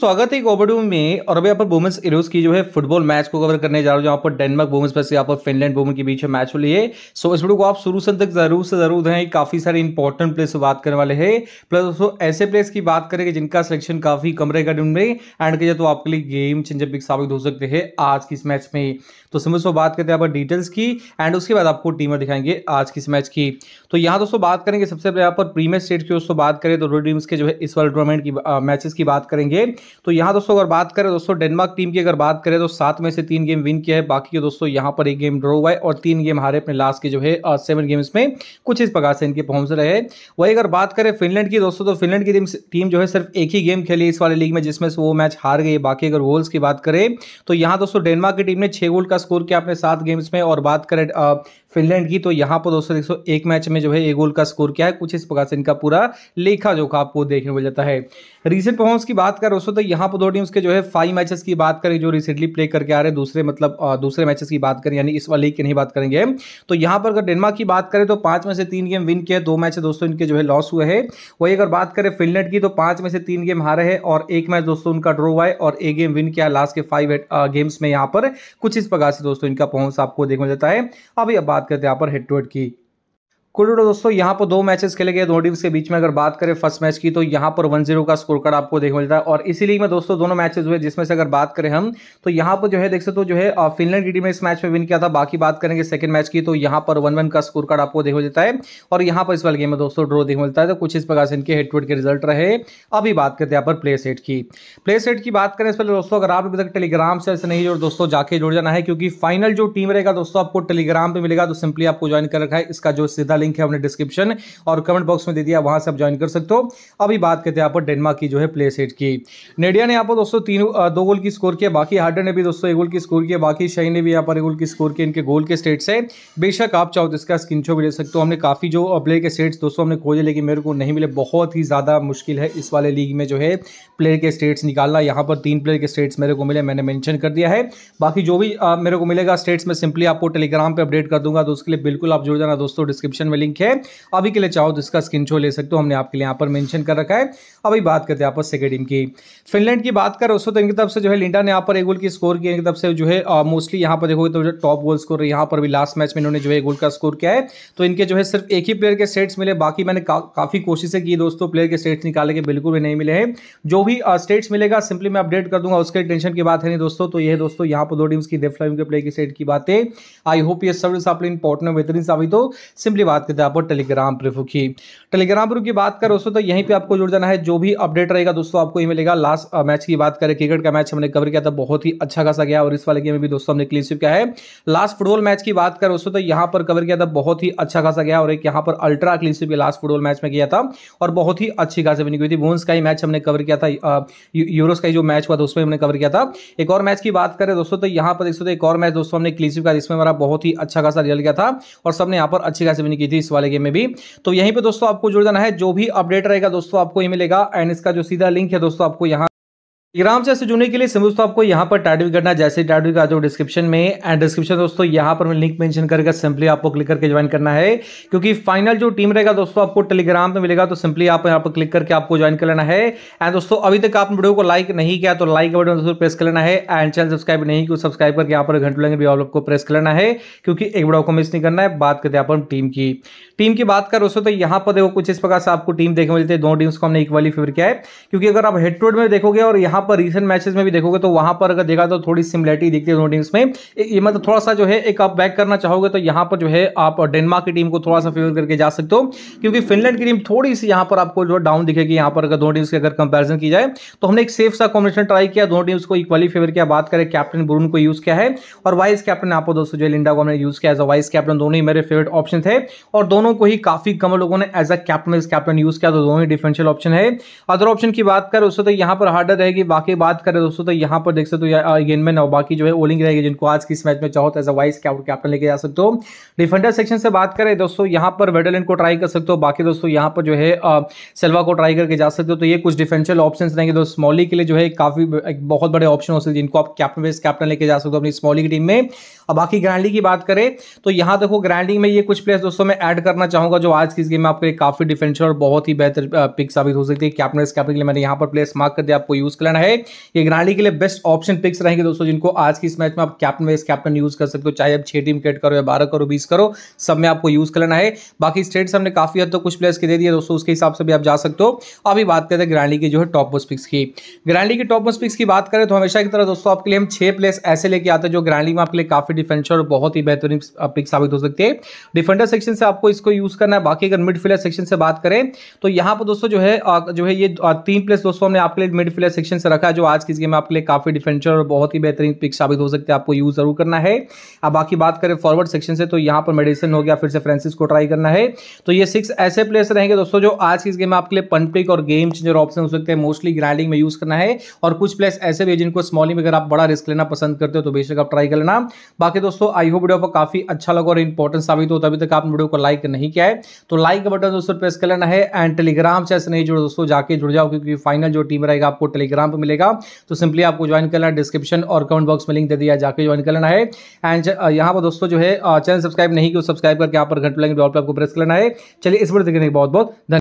स्वागत तो तो है एक में और अभी यहाँ पर वुमेंस इरोज की जो है फुटबॉल मैच को कवर करने जा रहा हूँ जहाँ पर डेनमार्क वुमेंस वैसे यहाँ पर फिनलैंड वुमेन के बीच मैच हो लिए सो इस वीडियो को आप शुरू से तक जरूर से जरूर दें काफी सारे इंपॉर्टेंट प्लेस बात करने वाले हैं प्लस दोस्तों ऐसे प्लेस की बात करेंगे जिनका सिलेक्शन काफी कम रहेगा टीम में एंड के तो आपके लिए गेम चेंजर साबित हो सकते हैं आज की इस मैच में तो समझ सो बात करते हैं यहाँ पर डिटेल्स की एंड उसके बाद आपको टीमें दिखाएंगे आज की इस मैच की तो यहाँ दोस्तों बात करेंगे सबसे पहले यहाँ पर प्रीमियर स्टेट की दोस्तों बात करें तो दो टीम्स के जो है इस वर्ल्ड टूर्नामेंट की मैचेस की बात करेंगे तो यहाँ दोस्तों अगर बात करें दोस्तों डेनमार्क टीम की अगर बात करें तो सात में से तीन गेम विन किया है बाकी के दोस्तों यहाँ पर एक गेम ड्रॉ हुआ है और तीन गेम हारे अपने लास्ट के जो है सेवन गेम्स में कुछ इस प्रकार से इनके पहुंच रहे हैं वही अगर बात करें फिनलैंड की दोस्तों तो फिनलैंड की टीम जो है सिर्फ एक ही गेम खेली इस वाले लीग में जिसमें से वो मैच हार गई बाकी अगर गोल्स की बात करें तो यहाँ दोस्तों डेनमार्क की टीम ने छः गोल का स्कोर किया अपने सात गेम्स में और बात करें फिनलैंड की तो यहाँ पर दोस्तों देखो एक मैच में जो है एक गोल का स्कोर क्या है कुछ इस प्रकार से इनका पूरा लेखा जोखा आपको देखने को जाता है रिसेंट परफॉर्मेंस की बात करें दोस्तों तो यहाँ पर दो टीम्स के जो है फाइव मैचेस की बात करें जो रिसेंटली प्ले करके आ रहे दूसरे मतलब दूसरे मैचेस की बात करें यानी इस वाले की नहीं बात करेंगे तो यहाँ पर अगर डेनमार्क की बात करें तो पांच में से तीन गेम विन किया दो मैच दोस्तों इनके जो है लॉस हुए हैं वही अगर बात करें फिनलैंड की तो पांच में से तीन गेम हारे हैं और एक मैच दोस्तों उनका ड्रॉ हुआ है और एक गेम विन किया लास्ट के फाइव गेम्स में यहाँ पर कुछ इस प्रकार से दोस्तों इनका परफॉर्मेंस आपको देखने जाता है अभी अब बात बात करते हैं यहाँ पर हेड टू हेड की कुल दोस्तों यहाँ पर दो मैचेस खेले गए दो टीम्स के बीच में अगर बात करें फर्स्ट मैच की तो यहाँ पर वन जीरो का स्कोर कार्ड आपको देखने मिलता है और इसीलिए में दोस्तों दोनों मैचेस हुए जिसमें से अगर बात करें हम तो यहाँ पर जो है देख सकते हो तो जो है फिनलैंड की टीम ने इस मैच में विन किया था बाकी बात करेंगे सेकंड मैच की तो यहाँ पर वन वन का स्कोर कार्ड आपको देखने मिलता है और यहाँ पर इस वाले गेम में दोस्तों ड्रो देखने मिलता है तो कुछ इस प्रकार से इनके हेड के रिजल्ट रहे अभी बात करते हैं यहाँ पर प्ले सेट की प्ले सेट की बात करें इस पहले दोस्तों अगर आप अभी तक टेलीग्राम से ऐसे नहीं जोड़ दोस्तों जाके जुड़ जाना है क्योंकि फाइनल जो टीम रहेगा दोस्तों आपको टेलीग्राम पर मिलेगा तो सिंपली आपको ज्वाइन कर रखा है इसका जो सीधा का लिंक है अपने डिस्क्रिप्शन और कमेंट बॉक्स में दे दिया वहां से आप ज्वाइन कर सकते हो अभी बात करते हैं यहाँ पर डेनमार्क की जो है प्ले सेट की नेडिया ने यहाँ पर दोस्तों तीन दो गोल की स्कोर किया बाकी हार्डर ने भी दोस्तों एक गोल की स्कोर किया बाकी शही ने भी यहाँ पर एक गोल की स्कोर किया इनके गोल के स्टेट से बेशक आप चाहो तो इसका स्क्रीन भी ले सकते हो हमने काफ़ी जो प्ले के स्टेट्स दोस्तों हमने खोजे लेकिन मेरे को नहीं मिले बहुत ही ज़्यादा मुश्किल है इस वाले लीग में जो है प्लेयर के स्टेट्स निकालना यहाँ पर तीन प्लेयर के स्टेट्स मेरे को मिले मैंने मैंशन कर दिया है बाकी जो भी आ, मेरे को मिलेगा स्टेट्स में सिंपली आपको टेलीग्राम पर अपडेट कर दूंगा तो उसके लिए बिल्कुल आप जुड़ जाना दोस्तों डिस्क्रिप्शन डिस्क्रिप्शन में लिंक है अभी के लिए चाहो तो इसका स्क्रीन ले सकते हो हमने आपके लिए यहाँ पर मैंशन कर रखा है अभी बात करते हैं आप सेकेंड टीम की फिनलैंड की बात करें उसको तो इनकी तरफ से जो है लिंडा ने यहाँ पर एक गोल की स्कोर किया इनकी तरफ से जो है मोस्टली यहाँ पर देखोगे तो टॉप गोल स्कोर यहाँ पर भी लास्ट मैच में इन्होंने जो है गोल का स्कोर किया है तो इनके जो है सिर्फ एक ही प्लेयर के सेट्स मिले बाकी मैंने काफ़ी कोशिशें की दोस्तों प्लेयर के सेट्स निकाले के बिल्कुल भी नहीं मिले हैं जो भी स्टेट्स मिलेगा सिंपली मैं अपडेट कर दूंगा उसके टेंशन की बात है नहीं दोस्तों तो यह दोस्तों यहाँ पर दो टीम्स की डेफ्लाइन के प्लेयर की सेट की बात है आई होप ये सर्विस आप इंपॉर्टेंट बेहतरीन साबित हो सिंपली बात करते हैं आपको टेलीग्राम प्रूफ की टेलीग्राम प्रूफ की बात करें दोस्तों तो यहीं पे आपको जुड़ जाना है जो भी अपडेट रहेगा दोस्तों आपको ही मिलेगा लास्ट मैच की बात करें क्रिकेट का मैच हमने कवर किया था बहुत ही अच्छा खासा गया और इस वाले गेम में भी दोस्तों हमने क्लीन स्विप किया है लास्ट फुटबॉल मैच की बात करें दोस्तों तो यहाँ पर कवर किया था बहुत ही अच्छा खासा गया और एक यहाँ पर ultra clean clean sheet last football match में किया था और बहुत ही अच्छी खासी बनी हुई थी वुमेंस का ही मैच हमने कवर किया था यूरोस का जो मैच हुआ था उसमें हमने कवर किया था एक और मैच की बात करें दोस्तों तो यहाँ पर एक और मैच दोस्तों हमने क्लीन स्विप का जिसमें हमारा बहुत ही अच्छा खासा रिजल्ट गया था और सबने यहाँ पर अच्छी खासी बनी की थी इस वाले गेम में भी तो यहीं पर दोस्तों आपको जुड़ जाना है जो भी अपडेट रहेगा दोस्तों आपको ये मिलेगा एंड इसका जो सीधा लिंक है दोस्तों आपको यहाँ टेलीग्राम से जुड़ने के लिए सिंपल दोस्तों आपको यहाँ पर टाइट करना है जैसे टाइट का जो डिस्क्रिप्शन में एंड डिस्क्रिप्शन दोस्तों यहाँ पर मैं लिंक मेंशन करके सिंपली आपको क्लिक करके ज्वाइन करना है क्योंकि फाइनल जो टीम रहेगा दोस्तों आपको टेलीग्राम पे मिलेगा तो सिंपली आप यहाँ पर क्लिक करके आपको ज्वाइन कर लेना है एंड दोस्तों अभी तक आपने वीडियो को लाइक नहीं किया तो लाइक बटन दोस्तों प्रेस कर लेना है एंड चैनल सब्सक्राइब नहीं किया सब्सक्राइब तो करके यहाँ पर घंटे लगे भी आपको प्रेस कर लेना है क्योंकि एक वीडियो को मिस नहीं करना है बात करते हैं अपन टीम की टीम की बात कर दोस्तों तो यहाँ पर देखो कुछ इस प्रकार से आपको टीम देखने मिलती है दोनों टीम्स को हमने इक्वली फेवर किया है क्योंकि अगर आप हेड टू हेड में देखोगे और यहाँ यहाँ पर रिसेंट मैचेस में भी देखोगे तो वहाँ पर अगर देखा तो थोड़ी सिमिलरिटी दिखती है दोनों टीम्स में ये मतलब थोड़ा सा जो है एक आप बैक करना चाहोगे तो यहाँ पर जो है आप डेनमार्क की टीम को थोड़ा सा फेवर करके जा सकते हो क्योंकि फिनलैंड की टीम थोड़ी सी यहाँ पर आपको जो डाउन दिखेगी यहाँ पर अगर दोनों टीम्स की अगर कंपेरिजन की जाए तो हमने एक सेफ सा कॉम्बिनेशन ट्राई किया दोनों टीम्स को इक्वली फेवर किया बात करें कैप्टन ब्रून को यूज़ किया है और वाइस कैप्टन आपको दोस्तों जो लिंडा को हमने यूज़ किया एज अ वाइस कैप्टन दोनों ही मेरे फेवरेट ऑप्शन थे और दोनों को ही काफ़ी कम लोगों ने as a captain captain use किया तो दोनों ही डिफरेंशियल ऑप्शन है अदर ऑप्शन की बात करें उससे तो यहाँ पर हार्डर रहेगी वाकई बात करें दोस्तों तो यहाँ पर देख सकते हो गेंद में नौबाकी जो है ओलिंग रहेगी जिनको आज की इस मैच में चाहो तो एज अ वाइस कैप्टन लेके जा सकते हो डिफेंडर सेक्शन से बात करें दोस्तों यहाँ पर वेडरलैंड को ट्राई कर सकते हो बाकी दोस्तों यहाँ पर जो है सेल्वा को ट्राई करके जा सकते हो तो ये कुछ डिफेंशियल ऑप्शन रहेंगे दोस्तों स्मॉली के लिए जो है काफी बहुत बड़े ऑप्शन हो सकते जिनको आप कैप्टन बेस कैप्टन लेके जा सकते हो अपनी स्मॉली की टीम में और बाकी ग्रैंडली की बात करें तो यहाँ देखो ग्रैंडली में ये कुछ प्लेयर दोस्तों मैं ऐड करना चाहूंगा जो आज की इस गेम में आपके काफी डिफेंशियल और बहुत ही बेहतर पिक साबित हो सकती है कैप्टन बेस कैप्टन के लिए मैंने यहाँ पर प्लेयर्स मार्क कर दिया आपको यूज करना है ये इग्नाली के लिए बेस्ट ऑप्शन पिक्स रहेंगे दोस्तों जिनको आज की इस मैच में आप कैप्टन वाइस कैप्टन यूज कर सकते हो चाहे आप छह टीम क्रिकेट करो या बारह करो बीस करो सब में आपको यूज करना है बाकी स्टेट हमने काफी हद तक कुछ प्लेयर्स के दे दिए दोस्तों उसके हिसाब से भी आप जा सकते हो अभी बात करते हैं ग्रांडी की जो है टॉप मोस्ट पिक्स की ग्रांडी की टॉप मोस्ट पिक्स की बात करें तो हमेशा की तरह दोस्तों आपके लिए हम छह प्लेयर्स ऐसे लेके आते हैं जो ग्रांडी में आपके लिए काफी डिफेंसर और बहुत ही बेहतरीन पिक साबित हो सकती है डिफेंडर सेक्शन से आपको इसको यूज करना है बाकी अगर मिडफील्डर सेक्शन से बात करें तो यहां पर दोस्तों जो है जो है ये तीन प्लेस दोस्तों हमने आपके लिए मिडफील्डर सेक्शन से रखा जो आज की गेम में आपके लिए काफ़ी डिफेंशियल और बहुत ही बेहतरीन पिक साबित हो सकते हैं आपको यूज़ जरूर करना है अब बाकी बात करें फॉरवर्ड सेक्शन से तो यहाँ पर मेडिसन हो गया फिर से फ्रेंसिस को ट्राई करना है तो ये सिक्स ऐसे प्लेयर्स रहेंगे दोस्तों जो आज की गेम में आपके लिए पंपिक और गेम चेंजर ऑप्शन हो सकते हैं मोस्टली ग्राइंडिंग में यूज़ करना है और कुछ प्लेयर्स ऐसे भी जिनको स्मॉलिंग में अगर आप बड़ा रिस्क लेना पसंद करते हो तो बेशक आप ट्राई कर लेना बाकी दोस्तों आई होप वीडियो पर काफ़ी अच्छा लगा और इंपॉर्टेंट साबित होता अभी तक आपने वीडियो को लाइक नहीं किया है तो लाइक का बटन दोस्तों प्रेस कर लेना है एंड टेलीग्राम से नहीं जुड़े दोस्तों जाके जुड़ जाओ क्योंकि फाइनल जो टीम रहेगा आपको टेलीग्राम पर आपको मिलेगा तो सिंपली आपको ज्वाइन करना डिस्क्रिप्शन और कमेंट बॉक्स में लिंक दे दिया जाकर ज्वाइन करना है एंड uh, यहाँ पर दोस्तों जो है चैनल uh, सब्सक्राइब नहीं किया सब्सक्राइब करके यहाँ पर घंटे लगे डॉल पर आपको प्रेस करना है चलिए इस वीडियो देखने के बहुत बहुत धन्यवाद